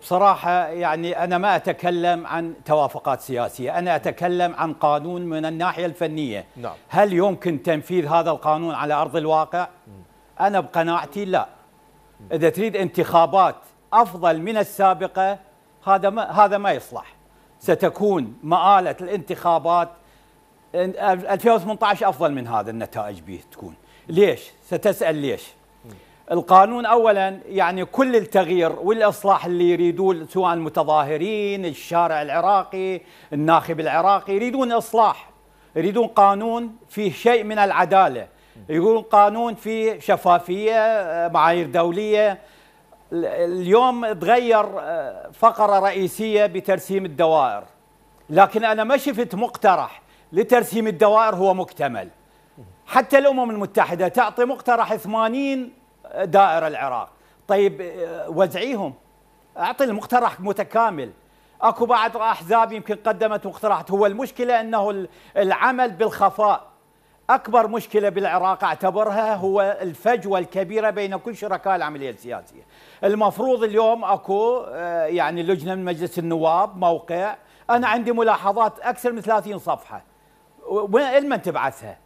بصراحة يعني أنا ما أتكلم عن توافقات سياسية أنا أتكلم عن قانون من الناحية الفنية نعم. هل يمكن تنفيذ هذا القانون على أرض الواقع؟ أنا بقناعتي لا إذا تريد انتخابات أفضل من السابقة هذا ما, هذا ما يصلح ستكون مآلة الانتخابات 2018 أفضل من هذا النتائج به تكون ليش؟ ستسأل ليش؟ القانون اولا يعني كل التغيير والاصلاح اللي يريدوه سواء المتظاهرين، الشارع العراقي، الناخب العراقي يريدون اصلاح، يريدون قانون فيه شيء من العداله، يقولون قانون فيه شفافيه، آه، معايير دوليه. اليوم تغير آه، فقره رئيسيه بترسيم الدوائر. لكن انا ما شفت مقترح لترسيم الدوائر هو مكتمل. حتى الامم المتحده تعطي مقترح 80 دائره العراق طيب آه، وزعيهم اعطي المقترح متكامل اكو بعض احزاب يمكن قدمت مقترحات هو المشكله انه العمل بالخفاء اكبر مشكله بالعراق اعتبرها هو الفجوه الكبيره بين كل شركاء العمليه السياسيه المفروض اليوم اكو آه، يعني لجنه من مجلس النواب موقع انا عندي ملاحظات اكثر من 30 صفحه وين من تبعثها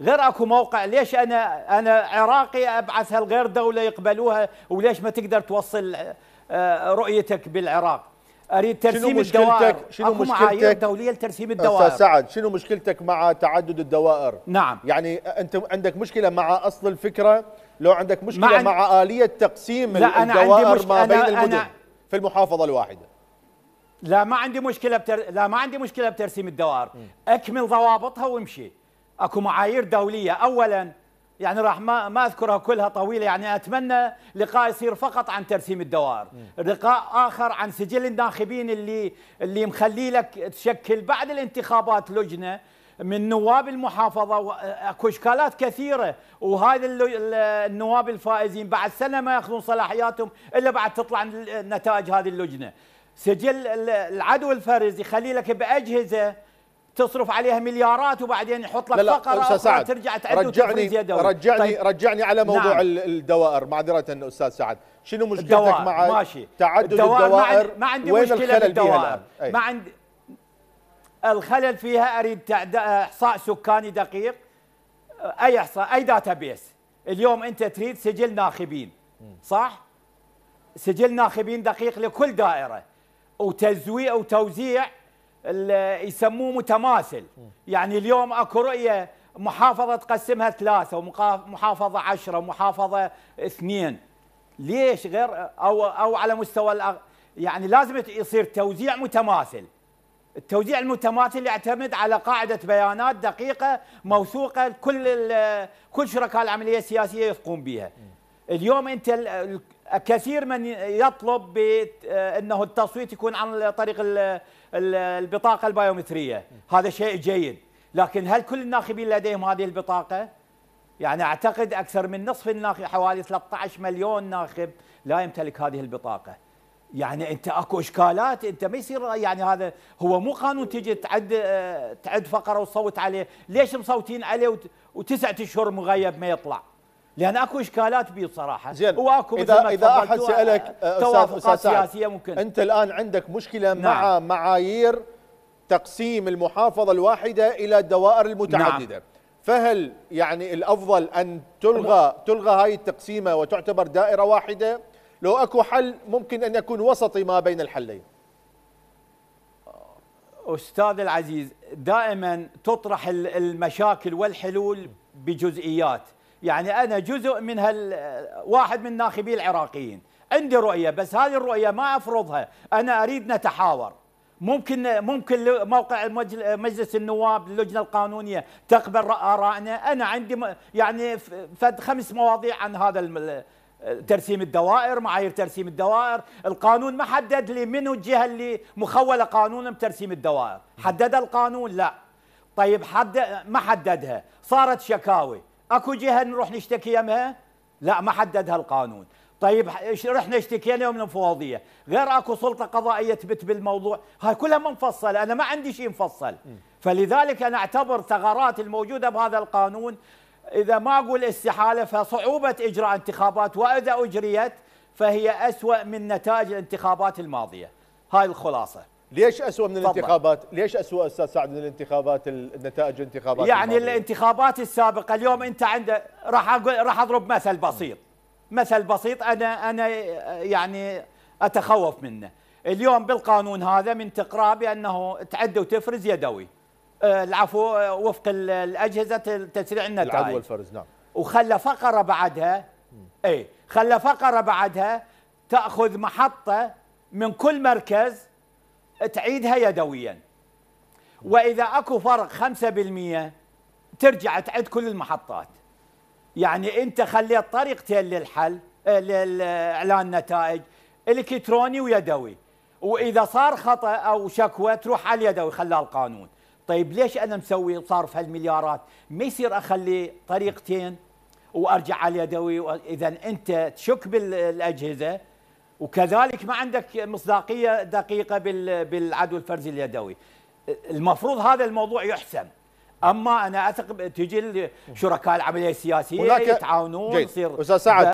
غير اكو موقع ليش انا انا عراقي ابعثها لغير دوله يقبلوها وليش ما تقدر توصل آه، رؤيتك بالعراق اريد ترسيم شنو الدوائر شنو اكو معايير دوليه لترسيم الدوائر استاذ سعد شنو مشكلتك مع تعدد الدوائر نعم يعني انت عندك مشكله مع اصل الفكره لو عندك مشكله مع, مع اليه تقسيم لا أنا الدوائر عندي ما بين أنا المدن أنا في المحافظه الواحده لا ما عندي مشكله بتر... لا ما عندي مشكله بترسيم الدوائر اكمل ضوابطها وامشي اكو معايير دوليه اولا يعني راح ما ما اذكرها كلها طويله يعني اتمنى لقاء يصير فقط عن ترسيم الدوائر، لقاء اخر عن سجل الناخبين اللي اللي مخلي لك تشكل بعد الانتخابات لجنه من نواب المحافظه اكو اشكالات كثيره وهذا النواب الفائزين بعد سنه ما ياخذون صلاحياتهم الا بعد تطلع نتائج هذه اللجنه. سجل العدو الفرز يخلي لك باجهزه تصرف عليها مليارات وبعدين يحط لك لا فقره أستاذ سعد ترجع تعد رجعني رجعني طيب رجعني على موضوع نعم الدوائر معذره استاذ سعد شنو مشكلتك مع ماشي تعدد الدوائر, الدوائر ما عندي وين مشكله بالدوائر ما عندي الخلل فيها اريد احصاء سكاني دقيق اي احصاء اي داتا بيس اليوم انت تريد سجل ناخبين صح؟ سجل ناخبين دقيق لكل دائره وتزويع وتوزيع يسموه متماثل يعني اليوم اكو رؤيه محافظه تقسمها ثلاثه ومحافظه عشرة ومحافظه اثنين ليش غير او او على مستوى الأغ... يعني لازم يصير توزيع متماثل التوزيع المتماثل يعتمد على قاعده بيانات دقيقه موثوقه كل كل شركاء العمليه السياسيه يقوم بها اليوم انت كثير من يطلب انه التصويت يكون عن طريق البطاقه البيومتريه هذا شيء جيد لكن هل كل الناخبين لديهم هذه البطاقه يعني اعتقد اكثر من نصف الناخب حوالي 13 مليون ناخب لا يمتلك هذه البطاقه يعني انت اكو اشكالات انت ما يصير يعني هذا هو مو قانون تجي تعد تعد فقره وتصوت عليه ليش مصوتين عليه وتسعة اشهر مغيب ما يطلع لان اكو اشكالات بيه بصراحه زين واكو اذا اذا احد سالك آه، توافقات سياسيه ممكن انت الان عندك مشكله نعم. مع معايير تقسيم المحافظه الواحده الى الدوائر المتعدده نعم. فهل يعني الافضل ان تلغى نعم. تلغى هاي التقسيمه وتعتبر دائره واحده لو اكو حل ممكن ان يكون وسطي ما بين الحلين استاذ العزيز دائما تطرح المشاكل والحلول بجزئيات يعني أنا جزء من هال واحد من ناخبي العراقيين عندي رؤية بس هذه الرؤية ما أفرضها أنا أريد نتحاور ممكن ممكن موقع مجلس النواب اللجنه القانونيه تقبل ارائنا انا عندي يعني فد خمس مواضيع عن هذا ترسيم الدوائر معايير ترسيم الدوائر القانون ما حدد لي منو الجهه اللي مخوله قانونا بترسيم الدوائر حددها القانون لا طيب حد ما حددها صارت شكاوي اكو جهه نروح نشتكي يمها لا ما حددها القانون طيب رحنا اشتكينا يوم المفوضيه، غير اكو سلطه قضائيه تبت بالموضوع هاي كلها منفصله انا ما عندي شيء مفصل فلذلك انا اعتبر ثغرات الموجوده بهذا القانون اذا ما اقول استحاله فصعوبه اجراء انتخابات واذا اجريت فهي اسوا من نتائج الانتخابات الماضيه هاي الخلاصه ليش اسوء من الانتخابات؟ طبعا. ليش اسوء استاذ سعد من الانتخابات النتائج الانتخابات يعني الماضية. الانتخابات السابقه اليوم انت عند راح اقول راح اضرب مثل بسيط مثل بسيط انا انا يعني اتخوف منه اليوم بالقانون هذا من تقرا بانه تعد وتفرز يدوي أه، العفو وفق الاجهزه تسريع النتائج العدو والفرز نعم وخلى فقره بعدها اي خلى فقره بعدها تاخذ محطه من كل مركز تعيدها يدويا واذا اكو فرق 5% ترجع تعد كل المحطات يعني انت خليت طريقتين للحل آه، لاعلان نتائج الكتروني ويدوي واذا صار خطا او شكوى تروح على اليدوي خلال القانون طيب ليش انا مسوي صارف هالمليارات ما يصير اخلي طريقتين وارجع على اليدوي اذا انت تشك بالاجهزه وكذلك ما عندك مصداقيه دقيقه بالعدو الفرزي اليدوي المفروض هذا الموضوع يحسم اما انا اثق تجي شركاء العمليه السياسيه يتعاونون يصير استاذ سعد